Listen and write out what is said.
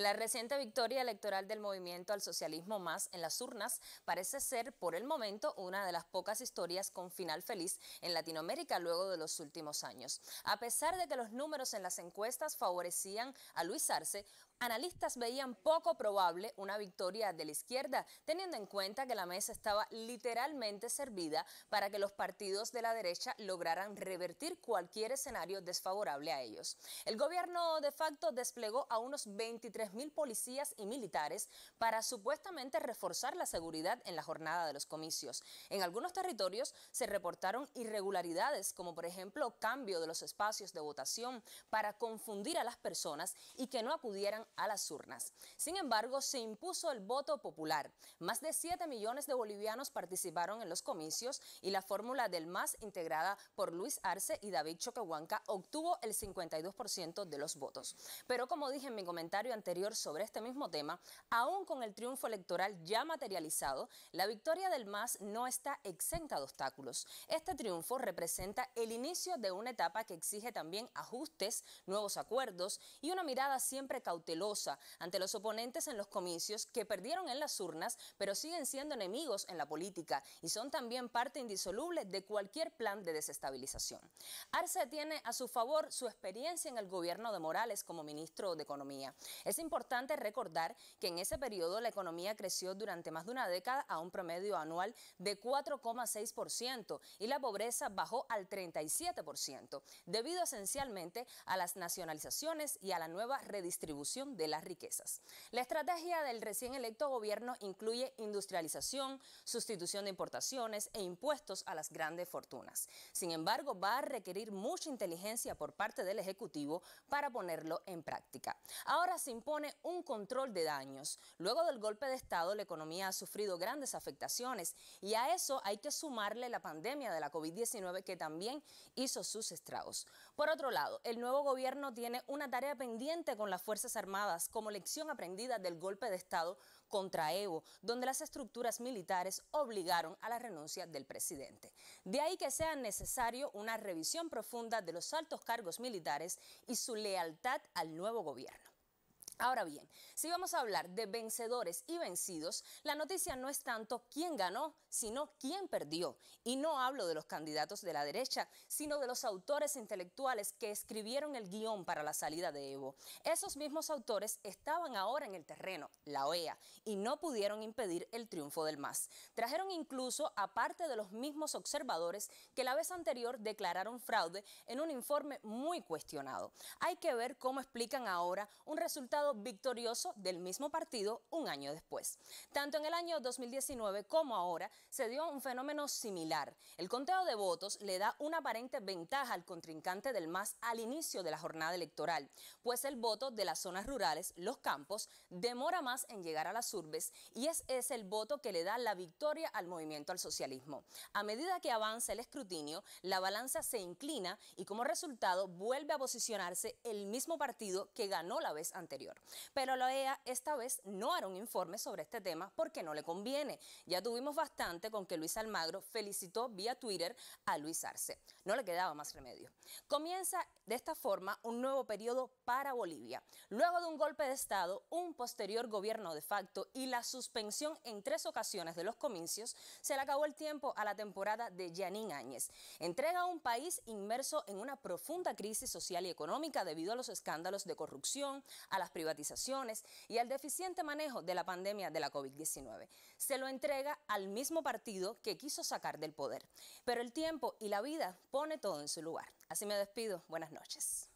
La reciente victoria electoral del movimiento al socialismo más en las urnas parece ser por el momento una de las pocas historias con final feliz en Latinoamérica luego de los últimos años. A pesar de que los números en las encuestas favorecían a Luis Arce, analistas veían poco probable una victoria de la izquierda, teniendo en cuenta que la mesa estaba literalmente servida para que los partidos de la derecha lograran revertir cualquier escenario desfavorable a ellos. El gobierno de facto desplegó a unos 23 mil policías y militares para supuestamente reforzar la seguridad en la jornada de los comicios. En algunos territorios se reportaron irregularidades, como por ejemplo cambio de los espacios de votación para confundir a las personas y que no acudieran a las urnas. Sin embargo, se impuso el voto popular. Más de 7 millones de bolivianos participaron en los comicios y la fórmula del MAS, integrada por Luis Arce y David Choquehuanca, obtuvo el 52% de los votos. Pero como dije en mi comentario anterior sobre este mismo tema, aún con el triunfo electoral ya materializado, la victoria del MAS no está exenta de obstáculos. Este triunfo representa el inicio de una etapa que exige también ajustes, nuevos acuerdos y una mirada siempre cautelosa ante los oponentes en los comicios que perdieron en las urnas, pero siguen siendo enemigos en la política y son también parte indisoluble de cualquier plan de desestabilización. Arce tiene a su favor su experiencia en el gobierno de Morales como ministro de Economía. Es importante recordar que en ese periodo la economía creció durante más de una década a un promedio anual de 4,6% y la pobreza bajó al 37%, debido esencialmente a las nacionalizaciones y a la nueva redistribución de las riquezas. La estrategia del recién electo gobierno incluye industrialización, sustitución de importaciones e impuestos a las grandes fortunas. Sin embargo, va a requerir mucha inteligencia por parte del Ejecutivo para ponerlo en práctica. Ahora se impone un control de daños. Luego del golpe de Estado, la economía ha sufrido grandes afectaciones y a eso hay que sumarle la pandemia de la COVID-19 que también hizo sus estragos. Por otro lado, el nuevo gobierno tiene una tarea pendiente con las Fuerzas Armadas como lección aprendida del golpe de Estado contra Evo, donde las estructuras militares obligaron a la renuncia del presidente. De ahí que sea necesario una revisión profunda de los altos cargos militares y su lealtad al nuevo gobierno. Ahora bien, si vamos a hablar de vencedores y vencidos, la noticia no es tanto quién ganó, sino quién perdió. Y no hablo de los candidatos de la derecha, sino de los autores intelectuales que escribieron el guión para la salida de Evo. Esos mismos autores estaban ahora en el terreno, la OEA, y no pudieron impedir el triunfo del MAS. Trajeron incluso a parte de los mismos observadores que la vez anterior declararon fraude en un informe muy cuestionado. Hay que ver cómo explican ahora un resultado victorioso del mismo partido un año después. Tanto en el año 2019 como ahora se dio un fenómeno similar. El conteo de votos le da una aparente ventaja al contrincante del MAS al inicio de la jornada electoral, pues el voto de las zonas rurales, los campos, demora más en llegar a las urbes y es ese el voto que le da la victoria al movimiento al socialismo. A medida que avanza el escrutinio, la balanza se inclina y como resultado vuelve a posicionarse el mismo partido que ganó la vez anterior. Pero la OEA esta vez no hará un informe sobre este tema porque no le conviene. Ya tuvimos bastante con que Luis Almagro felicitó vía Twitter a Luis Arce. No le quedaba más remedio. Comienza de esta forma un nuevo periodo para Bolivia. Luego de un golpe de Estado, un posterior gobierno de facto y la suspensión en tres ocasiones de los comicios, se le acabó el tiempo a la temporada de Yanín Áñez. Entrega a un país inmerso en una profunda crisis social y económica debido a los escándalos de corrupción, a las privatizaciones y al deficiente manejo de la pandemia de la COVID-19. Se lo entrega al mismo partido que quiso sacar del poder. Pero el tiempo y la vida pone todo en su lugar. Así me despido. Buenas noches.